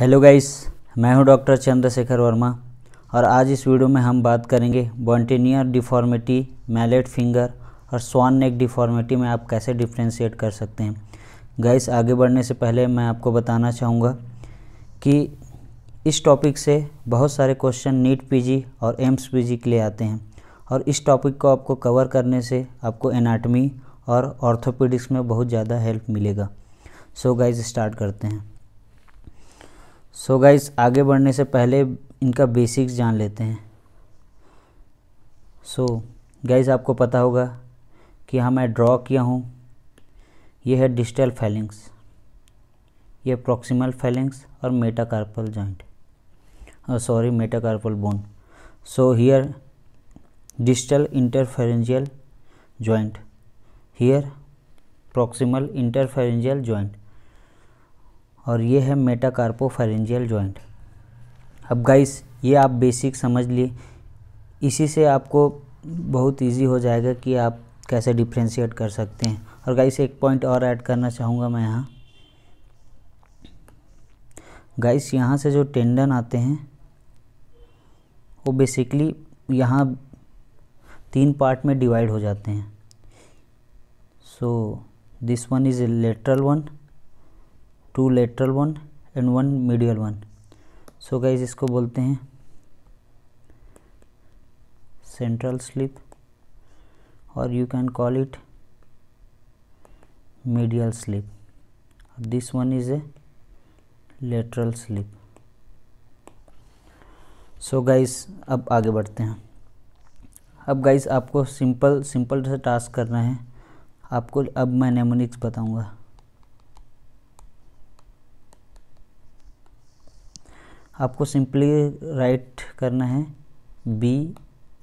hello guys मैं हूं doctor Chandrashekhar Verma और आज इस वीडियो में हम बात करेंगे बॉन्टेनियर डिफॉर्मिटी मैलेट फिंगर और स्वान नेक डिफॉर्मिटी में आप कैसे डिफ्रेंशिएट कर सकते हैं गाइस आगे बढ़ने से पहले मैं आपको बताना चाहूँगा कि इस टॉपिक से बहुत सारे क्वेश्चन नीट पी और एम्स पी के लिए आते हैं और इस टॉपिक को आपको कवर करने से आपको एनाटमी और ऑर्थोपेडिक्स में बहुत ज़्यादा हेल्प मिलेगा सो गाइज स्टार्ट करते हैं सो so गाइस आगे बढ़ने से पहले इनका बेसिक्स जान लेते हैं सो so, गाइस आपको पता होगा कि हाँ मैं ड्रॉ किया हूँ यह है डिजिटल फैलिंग्स ये प्रॉक्सिमल फैलिंग्स और metacarpal joint sorry metacarpal bone so here digital interphalangeal joint here proximal interphalangeal joint और ये है मेटाकार्पो फरेंजियल जॉइंट अब गाइस ये आप बेसिक समझ लिए इसी से आपको बहुत इजी हो जाएगा कि आप कैसे डिफ्रेंशिएट कर सकते हैं और गाइस एक पॉइंट और ऐड करना चाहूँगा मैं यहाँ गाइस यहाँ से जो टेंडन आते हैं वो बेसिकली यहाँ तीन पार्ट में डिवाइड हो जाते हैं so this one is a lateral one two lateral one and one medial one so guys इसको बोलते हैं सेंट्रल स्लिप और you can call it medial slip this one is a lateral slip so guys guys अब आगे बढ़ते हैं अब guys आपको सिंपल सिंपल जैसे टास्क करना है आपको अब मैं नेमोनिक्स बताऊंगा आपको सिंपली राइट करना है B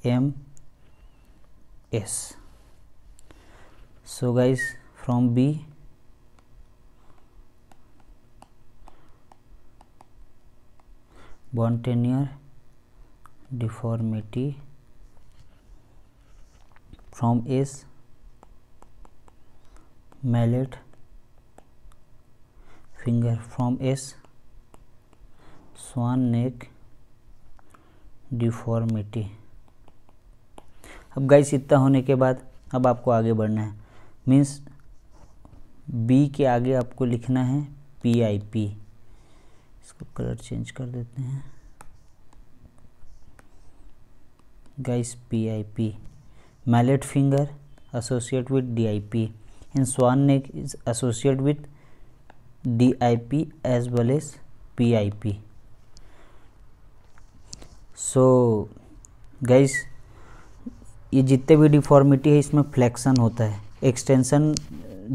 M S so guys from B boutonniere deformity from S mallet finger from S swan neck deformity अब गाइस इतना होने के बाद अब आपको आगे बढ़ना है मीन्स बी के आगे आपको लिखना है पी आई पी इसको कलर चेंज कर देते हैं guys P I P mallet finger associate with D I P and swan neck is associate with D I P as well as P I P so guys ये जितने भी deformity है इसमें flexion होता है एक्सटेंशन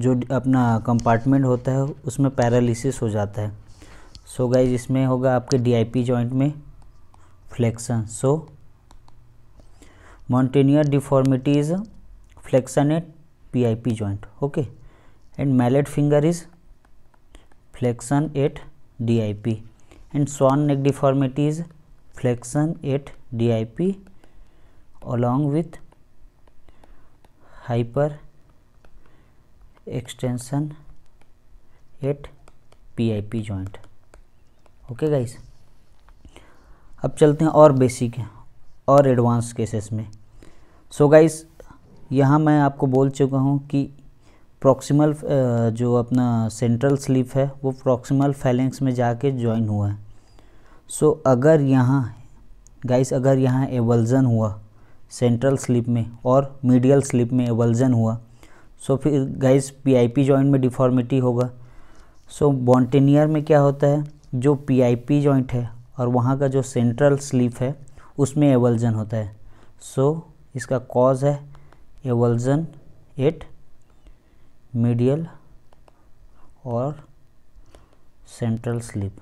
जो अपना compartment होता है उसमें पैरालिसिस हो जाता है सो so गाइज इसमें होगा आपके डीआईपी जॉइंट में flexion so boutonniere deformity is flexion at PIP joint okay and mallet finger is flexion at DIP and swan neck deformity is flexion flexion with hyper along at P I P joint okay guys अब चलते हैं और basic और advance cases में सो so guys यहाँ मैं आपको बोल चुका हूँ कि प्रॉक्सिमल जो अपना सेंट्रल स्लीप है वो प्रॉक्सिमल फैलेंस में जाके ज्वाइन हुआ है सो अगर यहाँ गाइस अगर यहाँ एवल्जन हुआ सेंट्रल स्लिप में और मीडियल स्लिप में एवल्जन हुआ सो फिर गाइस पीआईपी जॉइंट में डिफॉर्मिटी होगा सो बॉन्टेनियर में क्या होता है जो पीआईपी जॉइंट है और वहाँ का जो सेंट्रल स्लिप है उसमें एवल्जन होता है सो so, इसका कॉज है एवल्जन एट मीडियल और सेंट्रल स्लिप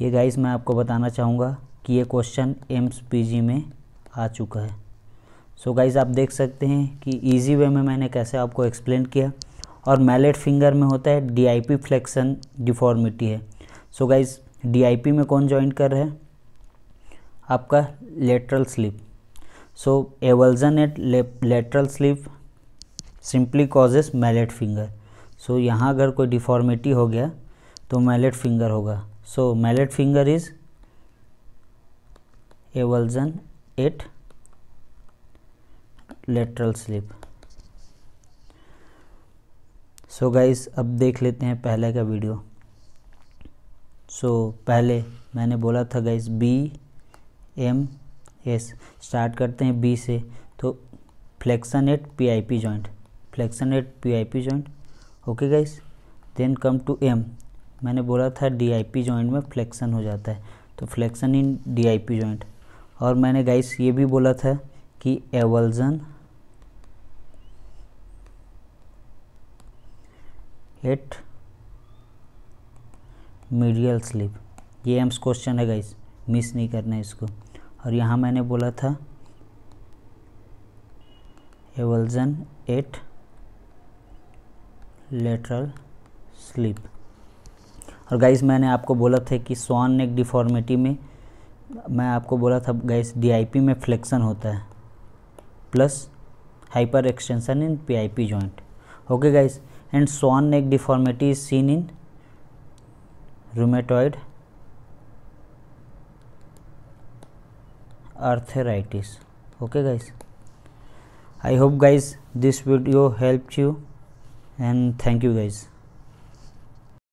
ये गाइस मैं आपको बताना चाहूँगा कि ये क्वेश्चन एम्स पी में आ चुका है सो so गाइस आप देख सकते हैं कि इजी वे में मैंने कैसे आपको एक्सप्लेन किया और मैलेट फिंगर में होता है डीआईपी फ्लेक्शन डिफॉर्मिटी है सो so गाइस डीआईपी में कौन ज्वाइन कर रहा है आपका lateral slip so avulsion at lateral slip simply causes mallet finger so यहाँ अगर कोई डिफॉर्मिटी हो गया तो मैलेट फिंगर होगा so mallet finger is avulsion at lateral slip so so guys अब देख लेते हैं पहले का वीडियो सो so, पहले मैंने बोला था guys B M S start करते हैं बी से तो flexion at P I P joint flexion at P I P joint okay guys then come to M मैंने बोला था डीआईपी जॉइंट में फ्लेक्सन हो जाता है तो फ्लेक्सन इन डीआईपी जॉइंट और मैंने गाइस ये भी बोला था कि एवल्जन एट मीडियल स्लिप ये एम्स क्वेश्चन है गाइस मिस नहीं करना है इसको और यहाँ मैंने बोला था एवल्जन एट लेटरल स्लिप और गाइस मैंने आपको बोला था कि स्वान नेक डिफॉर्मिटी में मैं आपको बोला था गाइस डीआईपी में फ्लेक्सन होता है plus hyper extension in PIP joint okay guys and swan neck deformity is seen in rheumatoid arthritis okay guys I hope guys this video help you and thank you guys